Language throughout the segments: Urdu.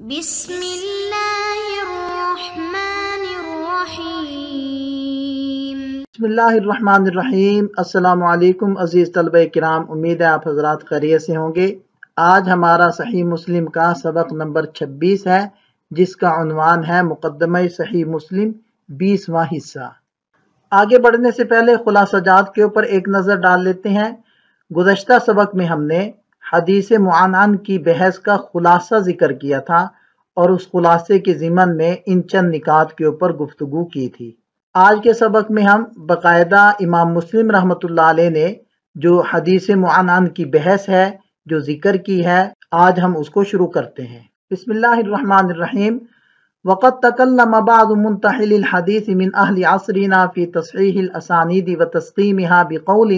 بسم اللہ الرحمن الرحیم بسم اللہ الرحمن الرحیم السلام علیکم عزیز طلبہ کرام امید ہے آپ حضرات خیریت سے ہوں گے آج ہمارا صحیح مسلم کا سبق نمبر چھبیس ہے جس کا عنوان ہے مقدمہ صحیح مسلم بیسواں حصہ آگے بڑھنے سے پہلے خلاصہ جات کے اوپر ایک نظر ڈال لیتے ہیں گزشتہ سبق میں ہم نے حدیث معنان کی بحث کا خلاصہ ذکر کیا تھا اور اس خلاصے کے زمن میں ان چند نکات کے اوپر گفتگو کی تھی آج کے سبق میں ہم باقاعدہ امام مسلم رحمۃ اللہ علیہ نے جو حدیث معانان کی بحث ہے جو ذکر کی ہے آج ہم اس کو شروع کرتے ہیں بسم اللہ الرحمن الرحیم وقت تکلم بعض منتحل الحدیث من اہل عصرنا فی تصحیح الاسانید و بقول بقول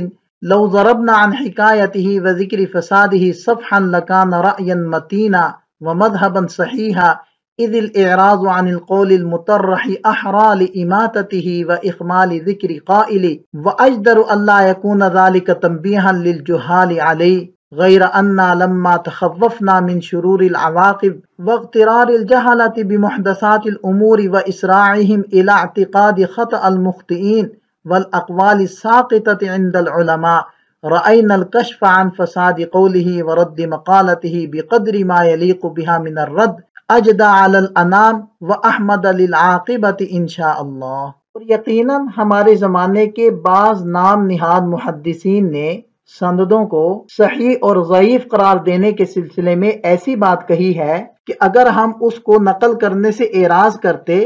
لو ضربنا عن حكايته وذكر فساده صفحا لكان رأيا متينا ومذهبا صحيحا إذ الإعراض عن القول المطرح أحرى لإماتته وإخمال ذكر قائله وأجدر ألا يكون ذلك تنبيها للجهال عليه غير أن لما تخففنا من شرور العواقب واغترار الجهلة بمحدثات الأمور وإسراعهم إلى اعتقاد خطأ المخطئين والاقوال الساقطت عند العلماء رأينا الكشف عن فساد قوله ورد مقالته بقدر ما يليق بها من الرد اجدا على الانام واحمد للعاقبت انشاء اللہ اور یقیناً ہمارے زمانے کے بعض نام نہاد محدثین نے سندوں کو صحیح اور ضعیف قرار دینے کے سلسلے میں ایسی بات کہی ہے کہ اگر ہم اس کو نقل کرنے سے اعراض کرتے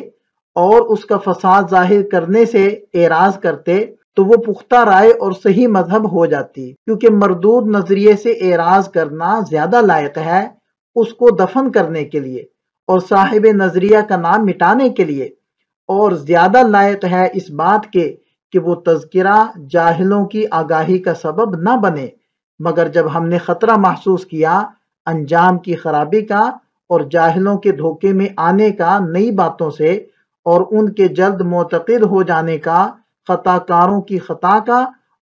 اور اس کا فساد ظاہر کرنے سے اعراض کرتے تو وہ پختہ رائے اور صحیح مذہب ہو جاتی کیونکہ مردود نظریے سے اعراض کرنا زیادہ لائق ہے اس کو دفن کرنے کے لیے اور صاحب نظریہ کا نام مٹانے کے لیے اور زیادہ لائق ہے اس بات کے کہ وہ تذکرہ جاہلوں کی آگاہی کا سبب نہ بنے مگر جب ہم نے خطرہ محسوس کیا انجام کی خرابی کا اور جاہلوں کے دھوکے میں آنے کا نئی باتوں سے اور ان کے جلد معتقد ہو جانے کا خطا کاروں کی خطا کا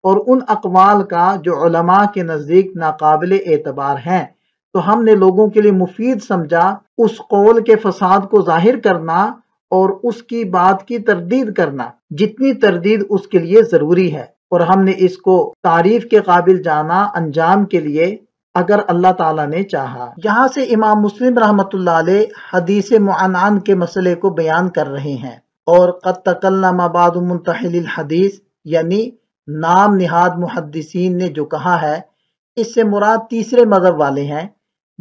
اور ان اقوال کا جو علماء کے نزدیک ناقابل اعتبار ہیں تو ہم نے لوگوں کے لیے مفید سمجھا اس قول کے فساد کو ظاہر کرنا اور اس کی بات کی تردید کرنا جتنی تردید اس کے لیے ضروری ہے اور ہم نے اس کو تعریف کے قابل جانا انجام کے لیے اگر اللہ تعالیٰ نے چاہا یہاں سے امام مسلم رحمت اللہ علیہ حدیث معنان کے مسئلے کو بیان کر رہے ہیں اور قد تکلم بعض منتحل الحدیث یعنی نام نہاد محدثین نے جو کہا ہے اس سے مراد تیسرے مذہب والے ہیں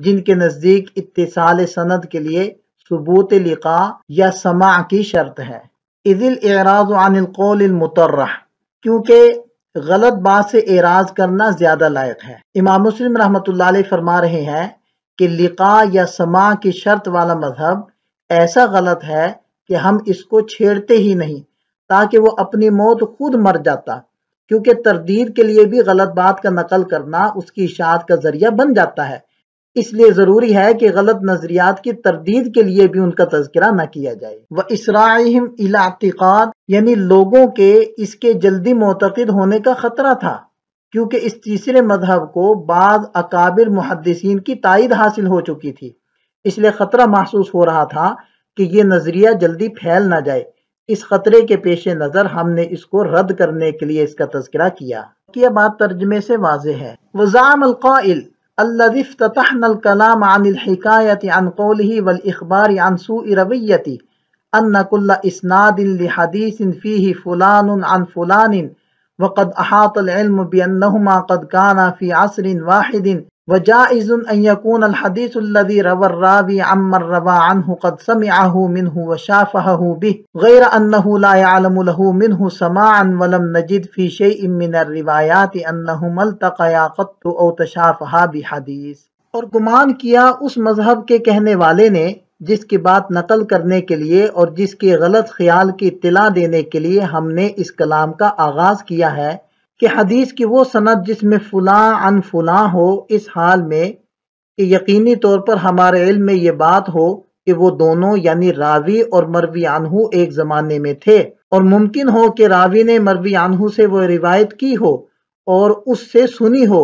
جن کے نزدیک اتصال سند کے لیے ثبوت لقاء یا سماع کی شرط ہے عن القول المترح کیونکہ غلط بات سے اعراض کرنا زیادہ لائق ہے امام مسلم رحمۃ اللہ علیہ فرما رہے ہیں کہ لقا یا سما کی شرط والا مذہب ایسا غلط ہے کہ ہم اس کو چھیڑتے ہی نہیں تاکہ وہ اپنی موت خود مر جاتا کیونکہ تردید کے لیے بھی غلط بات کا نقل کرنا اس کی اشاعت کا ذریعہ بن جاتا ہے اس لیے ضروری ہے کہ غلط نظریات کی تردید کے لیے بھی ان کا تذکرہ نہ کیا جائے وہ اسراہم الاعتقاد یعنی لوگوں کے اس کے جلدی معتقد ہونے کا خطرہ تھا کیونکہ اس تیسرے مذہب کو بعض اکابر محدثین کی تائید حاصل ہو چکی تھی اس لیے خطرہ محسوس ہو رہا تھا کہ یہ نظریہ جلدی پھیل نہ جائے اس خطرے کے پیش نظر ہم نے اس کو رد کرنے کے لیے اس کا تذکرہ کیا بات ترجمے سے واضح ہے وزام القائل الذي افتتحنا الكلام عن الحكاية عن قوله والإخبار عن سوء رويته أن كل إسناد لحديث فيه فلان عن فلان وقد أحاط العلم بأنهما قد كانا في عصر واحد وجائز ان يكون الحديث الذي روى الراوي عما روى عنه قد سمعه منه وشافهه به غير انه لا يعلم له منه سماعا ولم نجد في شيء من الروايات انه ملتقى قط او تشافها بحديث اور گمان کیا اس مذہب کے کہنے والے نے جس کی بات نقل کرنے کے لیے اور جس کے غلط خیال کی اطلاع دینے کے لیے ہم نے اس کلام کا آغاز کیا ہے کہ حدیث کی وہ سند جس میں فلاں ان فلاں ہو اس حال میں کہ یقینی طور پر ہمارے علم میں یہ بات ہو ہو کہ کہ وہ دونوں یعنی راوی راوی اور اور مروی مروی ایک زمانے میں تھے ممکن نے سے وہ روایت کی ہو اور اس سے سنی ہو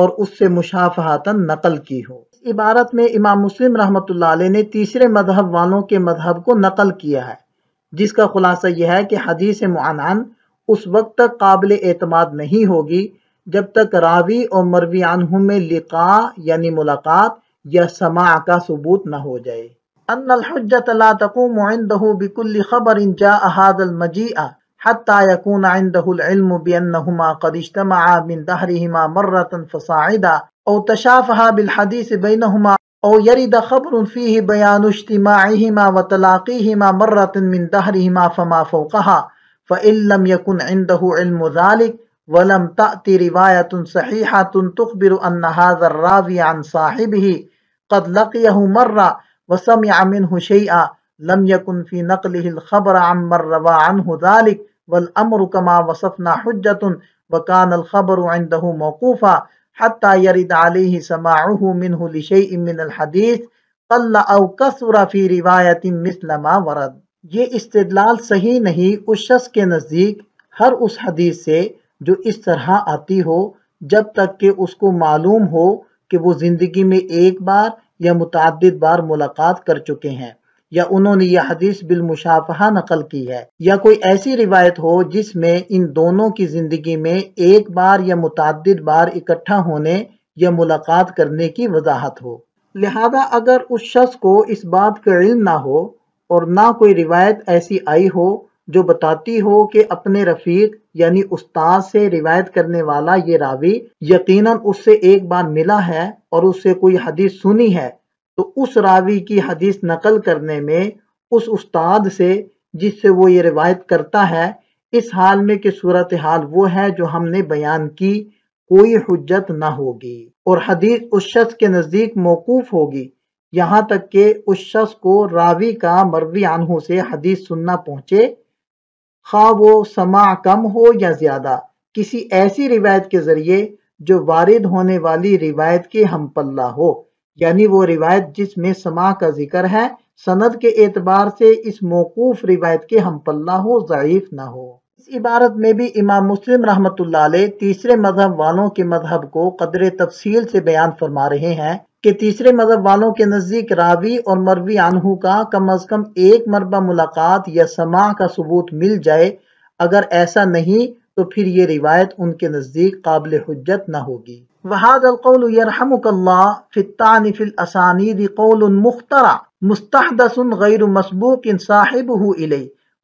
اور اس سے مشافہتاً نقل کی ہو عبارت میں امام مسلم رحمت اللہ علیہ نے تیسرے مذہب والوں کے مذہب کو نقل کیا ہے جس کا خلاصہ یہ ہے کہ حدیث معنان اس وقت تک قابل اعتماد نہیں ہوگی جب تک راوی اور مروی عنہم میں لقاء یعنی ملاقات یا سماع کا ثبوت نہ ہو جائے ان الحجت لا تقوم عنده بكل خبر جاء هذا المجيء حتى يكون عنده العلم بانهما قد اجتمعا من دهرهما مره فصاعدا او تشافها بالحديث بينهما او يرد خبر فيه بيان اجتماعهما وتلاقيهما مره من دهرهما فما فوقها فإن لم يكن عنده علم ذلك ولم تأتي رواية صحيحة تخبر أن هذا الراوي عن صاحبه قد لقيه مرة وسمع منه شيئا لم يكن في نقله الخبر عمن روى عنه ذلك والأمر كما وصفنا حجة وكان الخبر عنده موقوفا حتى يرد عليه سماعه منه لشيء من الحديث قل أو كثر في رواية مثل ما ورد یہ استدلال صحیح نہیں اس شخص کے نزدیک ہر اس حدیث سے جو اس طرح آتی ہو جب تک کہ اس کو معلوم ہو کہ وہ زندگی میں ایک بار یا متعدد بار ملاقات کر چکے ہیں یا انہوں نے یہ حدیث بالمشافہ نقل کی ہے یا کوئی ایسی روایت ہو جس میں ان دونوں کی زندگی میں ایک بار یا متعدد بار اکٹھا ہونے یا ملاقات کرنے کی وضاحت ہو لہذا اگر اس شخص کو اس بات کا علم نہ ہو اور نہ کوئی روایت ایسی آئی ہو جو بتاتی ہو کہ اپنے رفیق یعنی استاد سے روایت کرنے والا یہ راوی یقیناً اس سے ایک بار ملا ہے اور اس سے کوئی حدیث سنی ہے تو اس راوی کی حدیث نقل کرنے میں اس استاد سے جس سے وہ یہ روایت کرتا ہے اس حال میں کہ صورتحال وہ ہے جو ہم نے بیان کی کوئی حجت نہ ہوگی اور حدیث اس شخص کے نزدیک موقوف ہوگی یہاں تک کہ اس شخص کو راوی کا مروی عنہ سے حدیث سننا پہنچے خواہ وہ سماع کم ہو یا زیادہ کسی ایسی روایت کے ذریعے جو وارد ہونے والی روایت کے ہم پلہ ہو یعنی وہ روایت جس میں سماع کا ذکر ہے سند کے اعتبار سے اس موقوف روایت کے ہم پلہ ہو ضعیف نہ ہو اس عبارت میں بھی امام مسلم رحمت اللہ علیہ تیسرے مذہب والوں کے مذہب کو قدر تفصیل سے بیان فرما رہے ہیں کہ تیسرے مذہب والوں کے نزدیک راوی اور مروی عنہ کا کم از کم ایک مربہ ملاقات یا سماع کا ثبوت مل جائے اگر ایسا نہیں تو پھر یہ روایت ان کے نزدیک قابل حجت نہ ہوگی وحاد القول یرحمک اللہ فتان فی الاسانید قول مخترع مستحدث غیر مسبوق صاحبه الی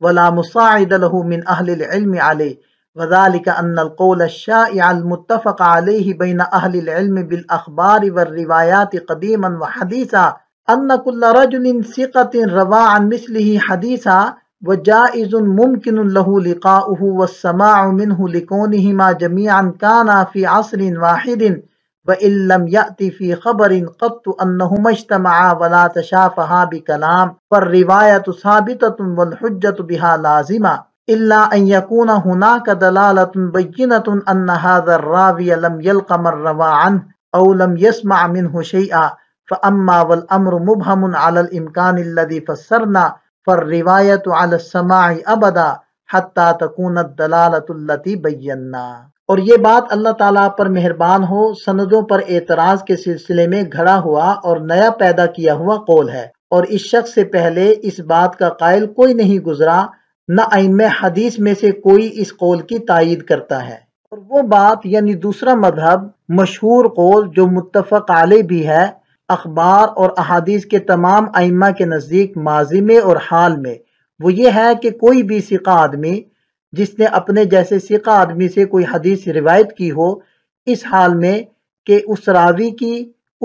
ولا مساعد له من اہل العلم علیہ وذلك أن القول الشائع المتفق عليه بين أهل العلم بالأخبار والروايات قديما وحديثا أن كل رجل ثقة روى عن مثله حديثا وجائز ممكن له لقاؤه والسماع منه لكونهما جميعا كانا في عصر واحد وإن لم يأتي في خبر قط أنهما اجتمعا ولا تشافها بكلام فالرواية ثابتة والحجة بها لازمة اللہ ان یکون هناک دلالت بینت ان هذا الراوی لم يلق من روا عنه او لم يسمع منه شیئا فاما والامر مبهم على الامکان الذي فسرنا فالروایت على السماع ابدا حتی تکون الدلالت اللتی بینا اور یہ بات اللہ تعالیٰ پر مہربان ہو سندوں پر اعتراض کے سلسلے میں گھڑا ہوا اور نیا پیدا کیا ہوا قول ہے اور اس شخص سے پہلے اس بات کا قائل کوئی نہیں گزرا نہ ائمہ حدیث میں سے کوئی اس قول کی تائید کرتا ہے اور وہ بات یعنی دوسرا مذہب مشہور قول جو متفق علی بھی ہے اخبار اور احادیث کے تمام ائمہ کے نزدیک ماضی میں اور حال میں وہ یہ ہے کہ کوئی بھی سکھا آدمی جس نے اپنے جیسے سکھا آدمی سے کوئی حدیث روایت کی ہو اس حال میں کہ اس راوی کی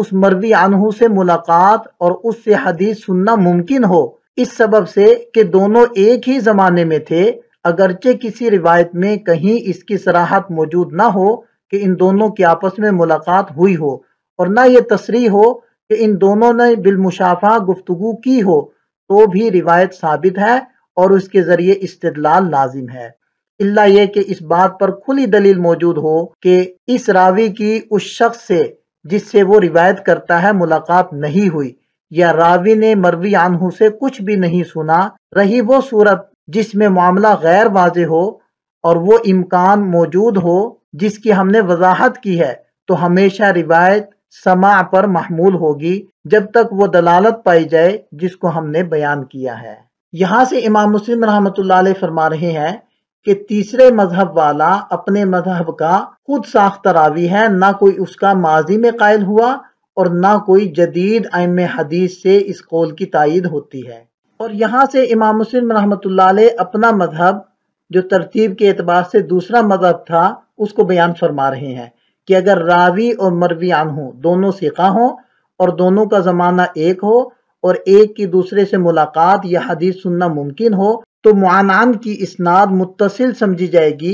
اس مروی عنہ سے ملاقات اور اس سے حدیث سننا ممکن ہو اس سبب سے کہ دونوں ایک ہی زمانے میں تھے اگرچہ کسی روایت میں کہیں اس کی صراحت موجود نہ ہو کہ ان دونوں کی آپس میں ملاقات ہوئی ہو اور نہ یہ تصریح ہو کہ ان دونوں نے بالمشافہ گفتگو کی ہو تو بھی روایت ثابت ہے اور اس کے ذریعے استدلال لازم ہے اللہ یہ کہ اس بات پر کھلی دلیل موجود ہو کہ اس راوی کی اس شخص سے جس سے وہ روایت کرتا ہے ملاقات نہیں ہوئی یا راوی نے مروی عنہ سے کچھ بھی نہیں سنا رہی وہ صورت جس میں معاملہ غیر واضح ہو اور وہ امکان موجود ہو جس کی ہم نے وضاحت کی ہے تو ہمیشہ روایت سماع پر محمول ہوگی جب تک وہ دلالت پائی جائے جس کو ہم نے بیان کیا ہے یہاں سے امام مسلم رحمت اللہ علیہ فرما رہے ہیں کہ تیسرے مذہب والا اپنے مذہب کا خود راوی ہے نہ کوئی اس کا ماضی میں قائل ہوا اور نہ کوئی جدید حدیث سے اس قول کی تائید ہوتی ہے اور یہاں سے امام مسلم رحمت اللہ علیہ اپنا مذہب جو ترتیب کے اعتبار سے دوسرا مذہب تھا اس کو بیان فرما رہے ہیں کہ اگر راوی اور مروی ہوں دونوں سکھا ہوں اور دونوں کا زمانہ ایک ہو اور ایک کی دوسرے سے ملاقات یا حدیث سننا ممکن ہو تو معانان کی اسناد متصل سمجھی جائے گی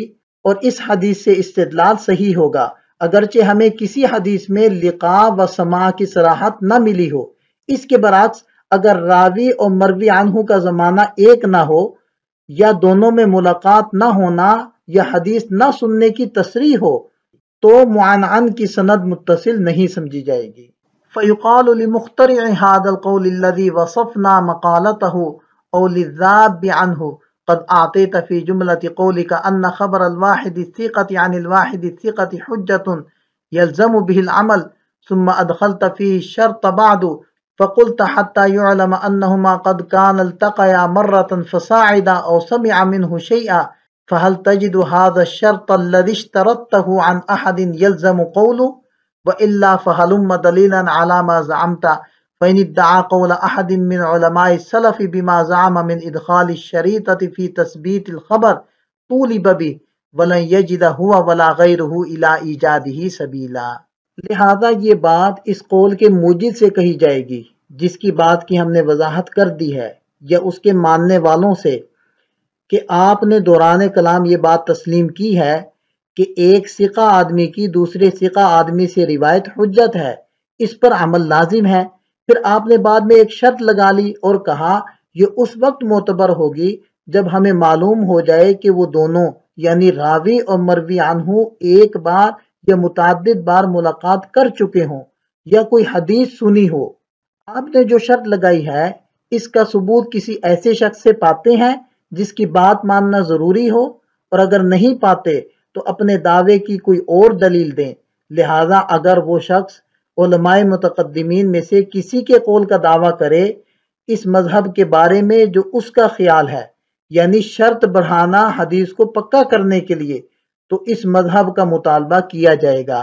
اور اس حدیث سے استدلال صحیح ہوگا اگرچہ ہمیں کسی حدیث میں لقا و سما کی صراحت نہ ملی ہو اس کے برعکس اگر راوی اور مروی عنہ کا زمانہ ایک نہ ہو یا دونوں میں ملاقات نہ ہونا یا حدیث نہ سننے کی تصریح ہو تو معنعن کی سند متصل نہیں سمجھی جائے گی فَيُقَالُ لِمُخْتَرِعِ هَذَا الْقَوْلِ الَّذِي وَصَفْنَا مَقَالَتَهُ أَوْ لِذَّابِ عَنْهُ قد أعطيت في جملة قولك أن خبر الواحد الثقة عن الواحد الثقة حجة يلزم به العمل ثم أدخلت فيه الشرط بعد فقلت حتى يعلم أنهما قد كان التقيا مرة فصاعدا أو سمع منه شيئا فهل تجد هذا الشرط الذي اشترطته عن أحد يلزم قوله وإلا فهلم دليلا على ما زعمت فإن ادعى قول أحد من علماء السلف بما زعم من إدخال الشريطة في تثبيت الخبر طولب به ولن يجد هو ولا غيره إلى إيجاده سبيلا لہذا یہ بات اس قول کے موجد سے کہی جائے گی جس کی بات کی ہم نے وضاحت کر دی ہے یا اس کے ماننے والوں سے کہ آپ نے دوران کلام یہ بات تسلیم کی ہے کہ ایک سقہ آدمی کی دوسرے سقہ آدمی سے روایت حجت ہے اس پر عمل لازم ہے پھر آپ نے بعد میں ایک شرط لگا لی اور کہا یہ اس وقت معتبر ہوگی جب ہمیں معلوم ہو جائے کہ وہ دونوں یعنی راوی اور مروی عنہ ایک بار یا متعدد بار ملاقات کر چکے ہوں یا کوئی حدیث سنی ہو آپ نے جو شرط لگائی ہے اس کا ثبوت کسی ایسے شخص سے پاتے ہیں جس کی بات ماننا ضروری ہو اور اگر نہیں پاتے تو اپنے دعوے کی کوئی اور دلیل دیں لہذا اگر وہ شخص علماء متقدمین میں سے کسی کے قول کا دعویٰ کرے اس مذہب کے بارے میں جو اس کا خیال ہے یعنی شرط بڑھانا حدیث کو پکا کرنے کے لیے تو اس مذہب کا مطالبہ کیا جائے گا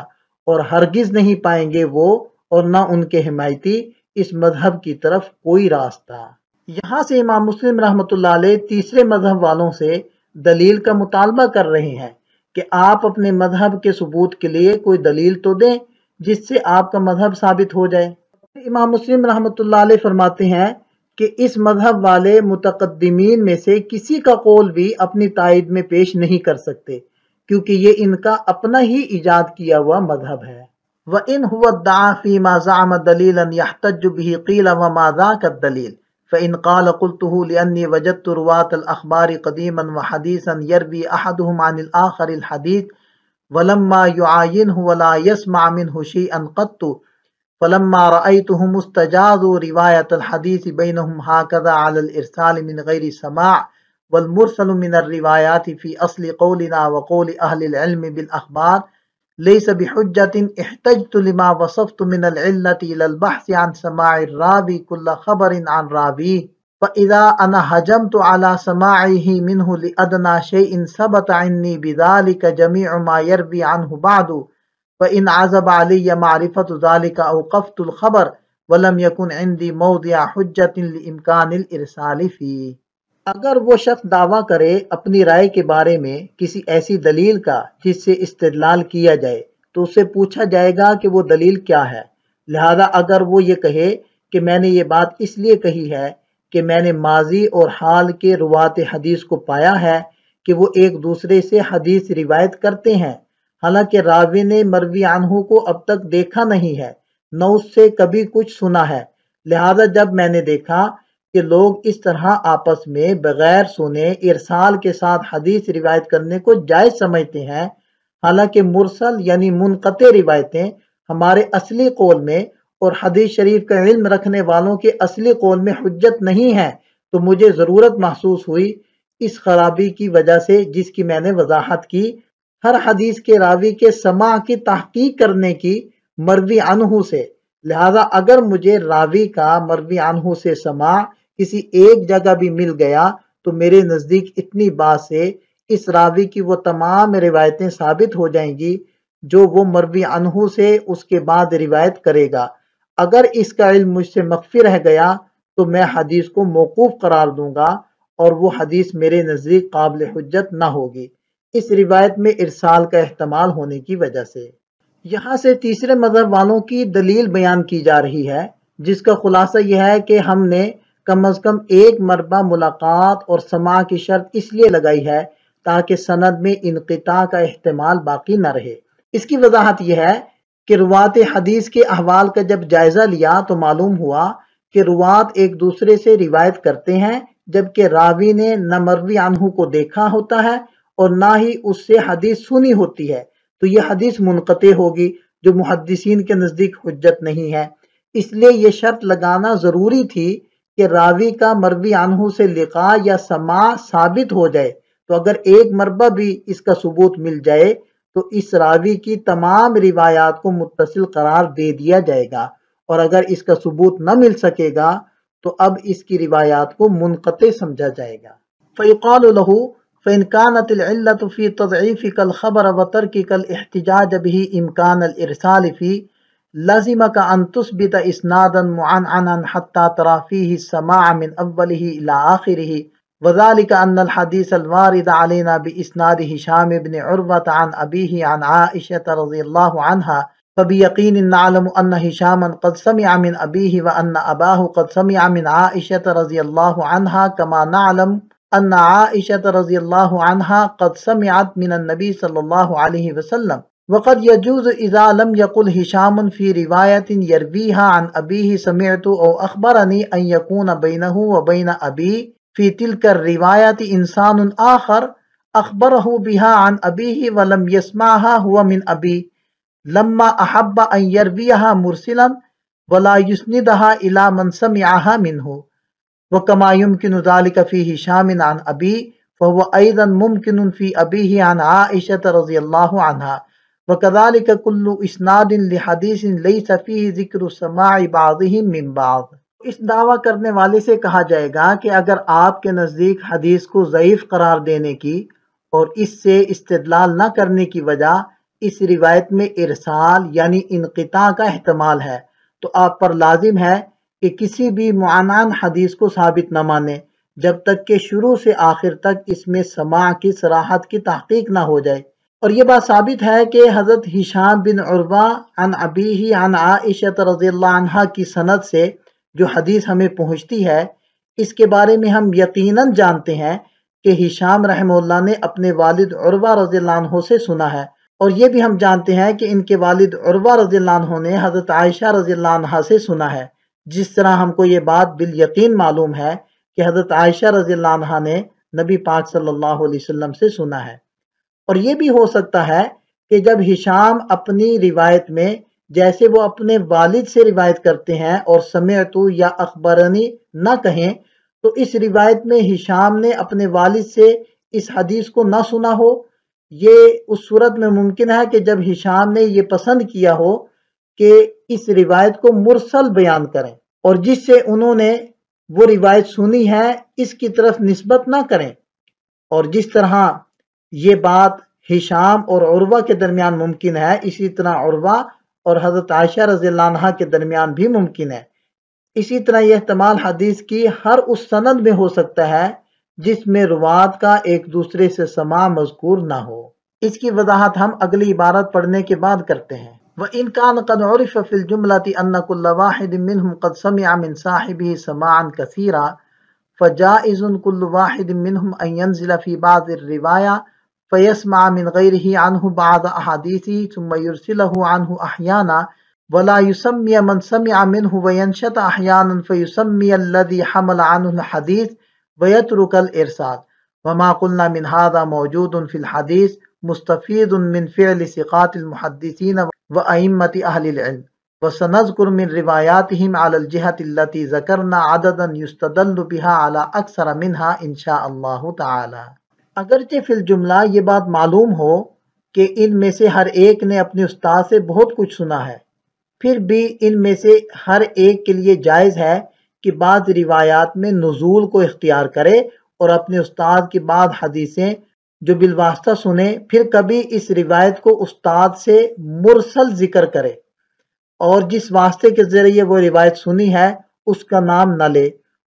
اور ہرگز نہیں پائیں گے وہ اور نہ ان کے حمایتی اس مذہب کی طرف کوئی راستہ یہاں سے امام مسلم رحمت اللہ علیہ تیسرے مذہب والوں سے دلیل کا مطالبہ کر رہے ہیں کہ آپ اپنے مذہب کے ثبوت کے لیے کوئی دلیل تو دیں جس سے آپ کا مذہب ثابت ہو جائے امام مسلم رحمت اللہ علیہ فرماتے ہیں کہ اس مذہب والے متقدمین میں سے کسی کا قول بھی اپنی تائید میں پیش نہیں کر سکتے کیونکہ یہ ان کا اپنا ہی ایجاد کیا ہوا مذہب ہے وَإِنْ هُوَ الدَّعَ فِي مَا زَعْمَ دَلِيلًا يَحْتَجُ بِهِ قِيلَ وَمَا ذَاكَ الدَّلِيلِ فَإِنْ قَالَ قُلْتُهُ لِأَنِّي وَجَدْتُ رُوَاتَ الْأَخْبَارِ قَدِيمًا وَحَدِيثًا يَرْبِي أَحَدُهُمْ عَنِ الْآخَرِ الْحَدِيثِ ولما يعاينه ولا يسمع منه شيئا قط فلما رأيتهم مستجاز رواية الحديث بينهم هكذا على الإرسال من غير سماع والمرسل من الروايات في أصل قولنا وقول أهل العلم بالأخبار ليس بحجة احتجت لما وصفت من العلة إلى البحث عن سماع الرابي كل خبر عن رابيه فَإِذَا أَنَا حَجَمْتُ عَلَى سَمَاعِهِ مِنْهُ لِأَدْنَا شَيْءٍ سَبَتَ عِنِّي بِذَلِكَ جَمِيعُ مَا يَرْبِي عَنْهُ بَعْدُ فَإِنْ عَزَبَ عَلِيَّ مَعْرِفَةُ ذَلِكَ أَوْقَفْتُ الْخَبَرِ وَلَمْ يَكُنْ عِنْدِي مَوْضِعَ حُجَّةٍ لِإِمْكَانِ الْإِرْسَالِ فِيهِ اگر وہ شخص دعویٰ کرے اپنی رائے کے بارے میں کسی ایسی دلیل کا جس سے استدلال کیا جائے تو اسے پوچھا جائے گا کہ وہ دلیل کیا ہے لہذا اگر وہ یہ کہے کہ میں نے یہ بات اس لیے کہی ہے کہ میں نے ماضی اور حال کے روات حدیث کو پایا ہے کہ وہ ایک دوسرے سے حدیث روایت کرتے ہیں حالانکہ راوی نے مروی عنہ کو اب تک دیکھا نہیں ہے نہ اس سے کبھی کچھ سنا ہے لہذا جب میں نے دیکھا کہ لوگ اس طرح آپس میں بغیر سنے ارسال کے ساتھ حدیث روایت کرنے کو جائز سمجھتے ہیں حالانکہ مرسل یعنی منقطع روایتیں ہمارے اصلی قول میں اور حدیث شریف کا علم رکھنے والوں کے اصلی قول میں حجت نہیں ہے تو مجھے ضرورت محسوس ہوئی اس خرابی کی وجہ سے جس کی میں نے وضاحت کی ہر حدیث کے راوی کے سماع کی تحقیق کرنے کی مروی عنہ سے لہذا اگر مجھے راوی کا مروی عنہ سے سماع کسی ایک جگہ بھی مل گیا تو میرے نزدیک اتنی بات سے اس راوی کی وہ تمام روایتیں ثابت ہو جائیں گی جو وہ مروی عنہ سے اس کے بعد روایت کرے گا اگر اس کا علم مجھ سے مخفی رہ گیا تو میں حدیث کو موقوف قرار دوں گا اور وہ حدیث میرے نزدیک قابل حجت نہ ہوگی اس روایت میں ارسال کا احتمال ہونے کی وجہ سے یہاں سے تیسرے مذہب والوں کی دلیل بیان کی جا رہی ہے جس کا خلاصہ یہ ہے کہ ہم نے کم از کم ایک مربع ملاقات اور سما کی شرط اس لیے لگائی ہے تاکہ سند میں انقطاع کا احتمال باقی نہ رہے اس کی وضاحت یہ ہے کہ روات حدیث کے احوال کا جب جائزہ لیا تو معلوم ہوا کہ روات ایک دوسرے سے روایت کرتے ہیں جبکہ راوی نے نہ مروی عنہ کو دیکھا ہوتا ہے اور نہ ہی اس سے حدیث سنی ہوتی ہے تو یہ حدیث منقطع ہوگی جو محدثین کے نزدیک حجت نہیں ہے اس لیے یہ شرط لگانا ضروری تھی کہ راوی کا مروی عنہ سے لقا یا سما ثابت ہو جائے تو اگر ایک مربع بھی اس کا ثبوت مل جائے تو اس راوی کی تمام روایات کو متصل قرار دے دیا جائے گا اور اگر اس کا ثبوت نہ مل سکے گا تو اب اس کی روایات کو منقطع سمجھا جائے گا فیقان الحو فی انقانۃ تضیفی کل خبر بتر کی کل احتجاج ہی امکان الرسالفی لازم کا انتسب اسنادرافی السماع من اول ہیر ہی وذلك أن الحديث الوارد علينا بإسناد هشام بن عروة عن أبيه عن عائشة رضي الله عنها فبيقين نعلم أن هشاما قد سمع من أبيه وأن أباه قد سمع من عائشة رضي الله عنها كما نعلم أن عائشة رضي الله عنها قد سمعت من النبي صلى الله عليه وسلم وقد يجوز إذا لم يقل هشام في رواية يرويها عن أبيه سمعت أو أخبرني أن يكون بينه وبين أبي في تلك الرواية إنسان آخر أخبره بها عن أبيه ولم يسمعها هو من أبيه لما أحب أن يرويها مرسلا ولا يسندها إلى من سمعها منه وكما يمكن ذلك في هشام عن أبيه فهو أيضا ممكن في أبيه عن عائشة رضي الله عنها وكذلك كل إسناد لحديث ليس فيه ذكر سماع بعضهم من بعض اس دعویٰ کرنے والے سے کہا جائے گا کہ اگر آپ کے نزدیک حدیث کو ضعیف قرار دینے کی اور اس سے استدلال نہ کرنے کی وجہ اس روایت میں ارسال یعنی انقطاع کا احتمال ہے تو آپ پر لازم ہے کہ کسی بھی معنان حدیث کو ثابت نہ مانے جب تک کہ شروع سے آخر تک اس میں سماع کی صراحت کی تحقیق نہ ہو جائے اور یہ بات ثابت ہے کہ حضرت ہشام بن عن عن عائشہ رضی اللہ عنہ کی سند سے جو حدیث ہمیں پہنچتی ہے اس کے بارے میں ہم یقیناً جانتے ہیں کہ ہشام رحمہ اللہ نے اپنے والد عروہ رضی اللہ عنہ سے سنا ہے اور یہ بھی ہم جانتے ہیں کہ ان کے والد عروہ رضی اللہ عنہ نے حضرت عائشہ رضی اللہ عنہ سے سنا ہے جس طرح ہم کو یہ بات بالیقین معلوم ہے کہ حضرت عائشہ رضی اللہ عنہ نے نبی پاک صلی اللہ علیہ وسلم سے سنا ہے اور یہ بھی ہو سکتا ہے کہ جب ہشام اپنی روایت میں جیسے وہ اپنے والد سے روایت کرتے ہیں اور سمعتو یا اخبرنی نہ کہیں تو اس روایت میں ہشام نے اپنے والد سے اس حدیث کو نہ سنا ہو یہ اس صورت میں ممکن ہے کہ جب ہشام نے یہ پسند کیا ہو کہ اس روایت کو مرسل بیان کریں اور جس سے انہوں نے وہ روایت سنی ہے اس کی طرف نسبت نہ کریں اور جس طرح یہ بات ہشام اور عروہ کے درمیان ممکن ہے اسی طرح عروہ اور حضرت عائشہ رضی اللہ عنہ کے درمیان بھی ممکن ہے اسی طرح یہ احتمال حدیث کی ہر اس سند میں ہو سکتا ہے جس میں رواد کا ایک دوسرے سے سما مذکور نہ ہو اس کی وضاحت ہم اگلی عبارت پڑھنے کے بعد کرتے ہیں وَإِن كَانَ قَدْ عُرِفَ فِي الْجُمْلَةِ أَنَّ كُلَّ وَاحِدٍ مِّنْهُمْ قَدْ سَمِعَ مِنْ صَاحِبِهِ سَمَاعًا كَثِيرًا فَجَائِزٌ كُلُّ وَاحِدٍ مِّنْهُمْ أَن يَنزِلَ فِي بَعْضِ الرِّوَايَةِ فيسمع من غيره عنه بعض أحاديثه ثم يرسله عنه أحيانا ولا يسمي من سمع منه وينشط أحيانا فيسمي الذي حمل عنه الحديث ويترك الإرسال وما قلنا من هذا موجود في الحديث مستفيد من فعل ثقات المحدثين وأئمة أهل العلم وسنذكر من رواياتهم على الجهة التي ذكرنا عددا يستدل بها على أكثر منها إن شاء الله تعالى اگرچہ فی الجملہ یہ بات معلوم ہو کہ ان میں سے ہر ایک نے اپنے استاد سے بہت کچھ سنا ہے پھر بھی ان میں سے ہر ایک کے لیے جائز ہے کہ بعض روایات میں نزول کو اختیار کرے اور اپنے استاد کی بعض حدیثیں جو بالواسطہ سنیں پھر کبھی اس روایت کو استاد سے مرسل ذکر کرے اور جس واسطے کے ذریعے وہ روایت سنی ہے اس کا نام نہ لے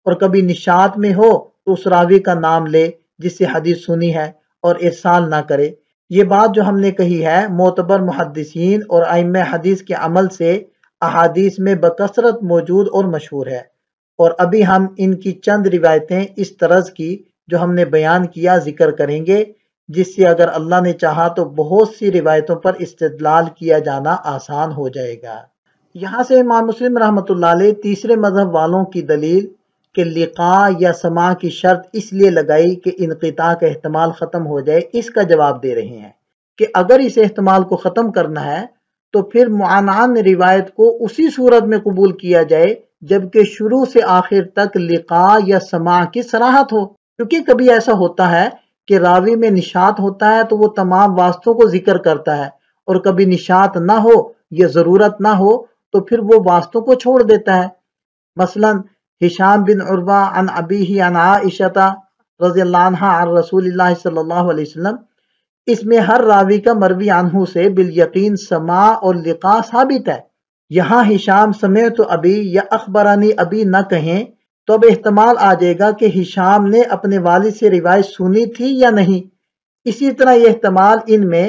اور کبھی نشاط میں ہو تو اس راوی کا نام لے جس سے حدیث سنی ہے اور ارسال نہ کرے یہ بات جو ہم نے کہی ہے معتبر محدثین اور ائمہ حدیث کے عمل سے احادیث میں بکثرت موجود اور مشہور ہے اور ابھی ہم ان کی چند روایتیں اس طرز کی جو ہم نے بیان کیا ذکر کریں گے جس سے اگر اللہ نے چاہا تو بہت سی روایتوں پر استدلال کیا جانا آسان ہو جائے گا یہاں سے امام مسلم رحمۃ اللہ علیہ تیسرے مذہب والوں کی دلیل کہ لقاء یا سما کی شرط اس لیے لگائی کہ انقطاع کا احتمال ختم ہو جائے اس کا جواب دے رہے ہیں کہ اگر اس احتمال کو ختم کرنا ہے تو پھر معنان روایت کو اسی صورت میں قبول کیا جائے جبکہ شروع سے آخر تک لقاء یا سما کی سراحت ہو کیونکہ کبھی ایسا ہوتا ہے کہ راوی میں نشات ہوتا ہے تو وہ تمام واسطوں کو ذکر کرتا ہے اور کبھی نشات نہ ہو یا ضرورت نہ ہو تو پھر وہ واسطوں کو چھوڑ دیتا ہے مثلاً ہشام بن عربا عن ابیہ عن عائشہ رضی اللہ عنہ عن رسول اللہ صلی اللہ علیہ وسلم اس میں ہر راوی کا مروی عنہ سے بالیقین سما اور لقا ثابت ہے یہاں ہشام سمے تو ابھی یا اخبرانی ابھی نہ کہیں تو اب احتمال آ جائے گا کہ ہشام نے اپنے والد سے روایت سنی تھی یا نہیں اسی طرح یہ احتمال ان میں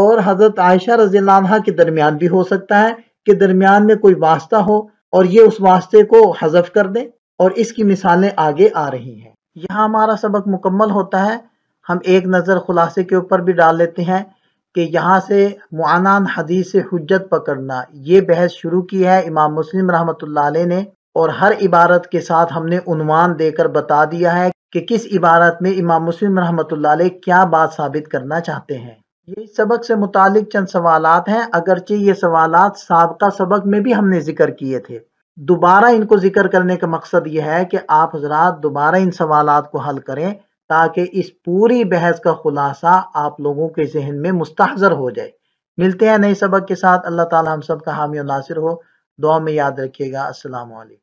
اور حضرت عائشہ رضی اللہ عنہ کے درمیان بھی ہو سکتا ہے کہ درمیان میں کوئی واسطہ ہو اور یہ اس واسطے کو حذف کر دیں اور اس کی مثالیں آگے آ رہی ہیں یہاں ہمارا سبق مکمل ہوتا ہے ہم ایک نظر خلاصے کے اوپر بھی ڈال لیتے ہیں کہ یہاں سے معانان حدیث سے حجت پکڑنا یہ بحث شروع کی ہے امام مسلم رحمۃ اللہ علیہ نے اور ہر عبارت کے ساتھ ہم نے عنوان دے کر بتا دیا ہے کہ کس عبارت میں امام مسلم رحمۃ اللہ علیہ کیا بات ثابت کرنا چاہتے ہیں یہ اس سبق سے متعلق چند سوالات ہیں اگرچہ یہ سوالات سابقہ سبق میں بھی ہم نے ذکر کیے تھے دوبارہ ان کو ذکر کرنے کا مقصد یہ ہے کہ آپ حضرات دوبارہ ان سوالات کو حل کریں تاکہ اس پوری بحث کا خلاصہ آپ لوگوں کے ذہن میں مستحضر ہو جائے ملتے ہیں نئے سبق کے ساتھ اللہ تعالی ہم سب کا حامی و ناصر ہو دعا میں یاد رکھیے گا السلام علیکم